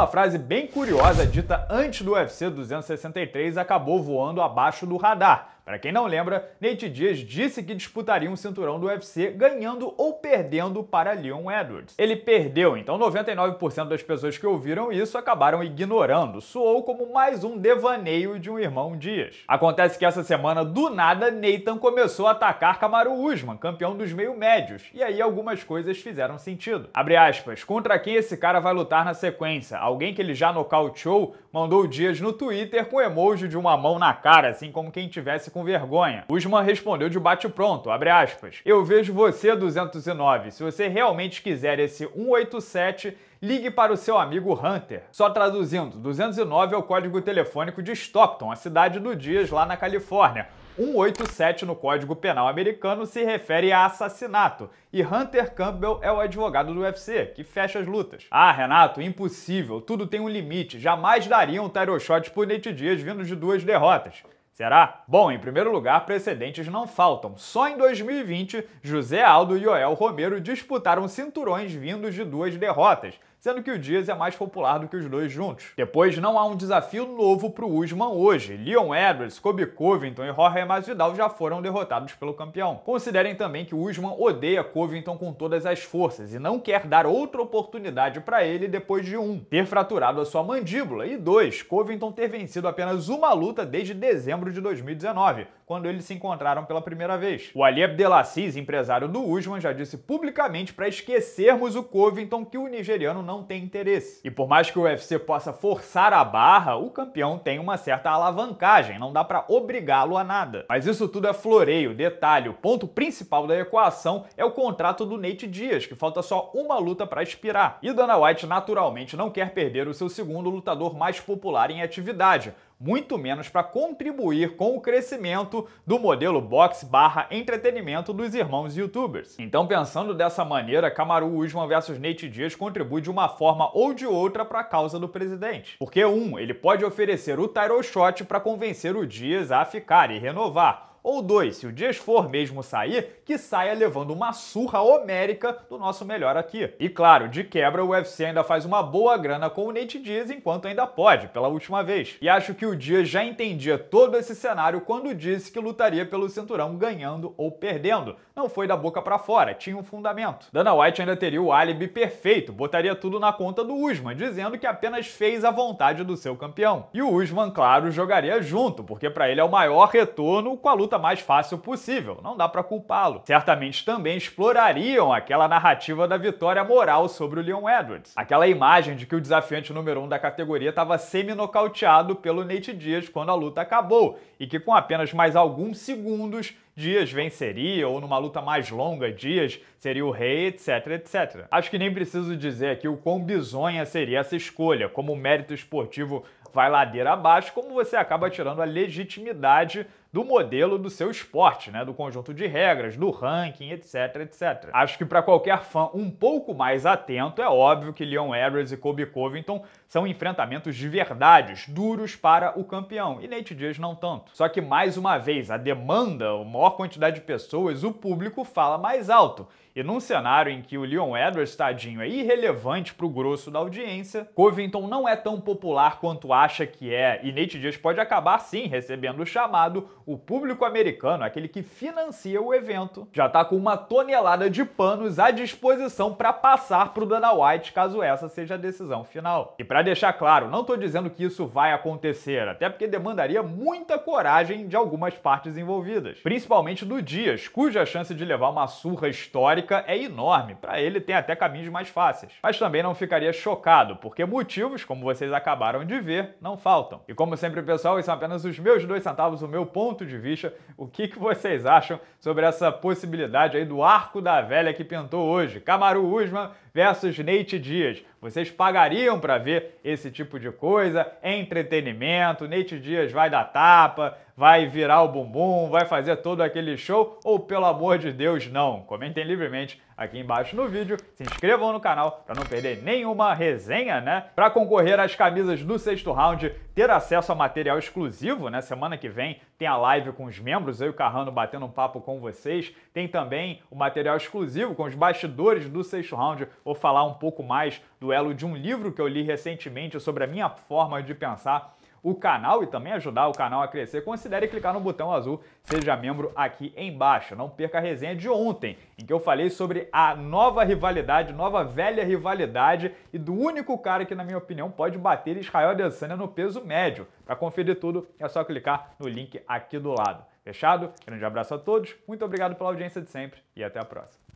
uma frase bem curiosa dita antes do UFC 263 acabou voando abaixo do radar para quem não lembra, Nate Diaz disse que disputaria um cinturão do UFC ganhando ou perdendo para Leon Edwards. Ele perdeu, então 99% das pessoas que ouviram isso acabaram ignorando. Soou como mais um devaneio de um irmão Dias. Acontece que essa semana, do nada, Nathan começou a atacar Kamaru Usman, campeão dos meio-médios, e aí algumas coisas fizeram sentido. Abre aspas, contra quem esse cara vai lutar na sequência? Alguém que ele já nocauteou mandou o Dias no Twitter com emoji de uma mão na cara, assim como quem tivesse parece com vergonha. Usman respondeu de bate-pronto, abre aspas. Eu vejo você, 209. Se você realmente quiser esse 187, ligue para o seu amigo Hunter. Só traduzindo, 209 é o código telefônico de Stockton, a cidade do Dias, lá na Califórnia. 187 no Código Penal americano se refere a assassinato e Hunter Campbell é o advogado do UFC, que fecha as lutas. Ah, Renato, impossível, tudo tem um limite, jamais daria um title shot por Nate Dias vindo de duas derrotas. Será? Bom, em primeiro lugar, precedentes não faltam. Só em 2020, José Aldo e Joel Romero disputaram cinturões vindos de duas derrotas sendo que o Dias é mais popular do que os dois juntos. Depois, não há um desafio novo para o Usman hoje. Leon Edwards, Kobe Covington e Jorge Masvidal já foram derrotados pelo campeão. Considerem também que o Usman odeia Covington com todas as forças e não quer dar outra oportunidade para ele depois de um, ter fraturado a sua mandíbula e dois, Covington ter vencido apenas uma luta desde dezembro de 2019, quando eles se encontraram pela primeira vez. O Ali Abdelaziz, empresário do Usman, já disse publicamente para esquecermos o Covington que o nigeriano não tem interesse. E por mais que o UFC possa forçar a barra, o campeão tem uma certa alavancagem, não dá para obrigá-lo a nada. Mas isso tudo é floreio, detalhe. O ponto principal da equação é o contrato do Nate Dias, que falta só uma luta para expirar. E Dana White naturalmente não quer perder o seu segundo lutador mais popular em atividade, muito menos para contribuir com o crescimento do modelo box barra entretenimento dos irmãos youtubers. Então, pensando dessa maneira, Camaru Usman versus Nate Dias contribui de uma forma ou de outra para a causa do presidente. Porque um, ele pode oferecer o title shot para convencer o Dias a ficar e renovar. Ou dois, se o Dias for mesmo sair, que saia levando uma surra homérica do nosso melhor aqui. E claro, de quebra, o UFC ainda faz uma boa grana com o Nate Diaz enquanto ainda pode, pela última vez. E acho que o Dias já entendia todo esse cenário quando disse que lutaria pelo cinturão ganhando ou perdendo. Não foi da boca para fora, tinha um fundamento. Dana White ainda teria o álibi perfeito, botaria tudo na conta do Usman, dizendo que apenas fez a vontade do seu campeão. E o Usman, claro, jogaria junto, porque para ele é o maior retorno com a luta mais fácil possível, não dá para culpá-lo. Certamente também explorariam aquela narrativa da vitória moral sobre o Leon Edwards, aquela imagem de que o desafiante número 1 um da categoria estava semi-nocauteado pelo Nate Diaz quando a luta acabou e que com apenas mais alguns segundos Dias venceria, ou numa luta mais longa, Dias seria o rei, etc, etc. Acho que nem preciso dizer aqui o quão bizonha seria essa escolha, como o mérito esportivo vai ladeira abaixo, como você acaba tirando a legitimidade do modelo do seu esporte, né? do conjunto de regras, do ranking, etc, etc. Acho que para qualquer fã um pouco mais atento, é óbvio que Leon Edwards e Kobe Covington são enfrentamentos de verdades, duros para o campeão, e Nate Diaz não tanto. Só que, mais uma vez, a demanda, a maior quantidade de pessoas, o público fala mais alto. E num cenário em que o Leon Edwards, tadinho, é irrelevante para o grosso da audiência, Covington não é tão popular quanto acha que é, e Nate Diaz pode acabar sim recebendo o chamado, o público americano, aquele que financia o evento, já está com uma tonelada de panos à disposição para passar para o Dana White caso essa seja a decisão final. E para deixar claro, não estou dizendo que isso vai acontecer, até porque demandaria muita coragem de algumas partes envolvidas, principalmente do Dias, cuja chance de levar uma surra histórica histórica é enorme, para ele tem até caminhos mais fáceis. Mas também não ficaria chocado, porque motivos, como vocês acabaram de ver, não faltam. E como sempre, pessoal, esses são é apenas os meus dois centavos, o meu ponto de vista, o que, que vocês acham sobre essa possibilidade aí do arco da velha que pintou hoje, Camaru Usman versus Nate Dias. Vocês pagariam para ver esse tipo de coisa? É entretenimento, Nate Dias vai dar tapa, vai virar o bumbum, vai fazer todo aquele show ou pelo amor de Deus não? Comentem livremente aqui embaixo no vídeo, se inscrevam no canal para não perder nenhuma resenha, né? Para concorrer às camisas do sexto round, ter acesso a material exclusivo, né? Semana que vem tem a live com os membros, eu e o Carrano batendo um papo com vocês. Tem também o material exclusivo com os bastidores do sexto round. Vou falar um pouco mais do elo de um livro que eu li recentemente sobre a minha forma de pensar o canal e também ajudar o canal a crescer, considere clicar no botão azul Seja Membro aqui embaixo. Não perca a resenha de ontem, em que eu falei sobre a nova rivalidade, nova velha rivalidade e do único cara que, na minha opinião, pode bater Israel Adesanya no peso médio. Para conferir tudo, é só clicar no link aqui do lado. Fechado? Grande abraço a todos, muito obrigado pela audiência de sempre e até a próxima.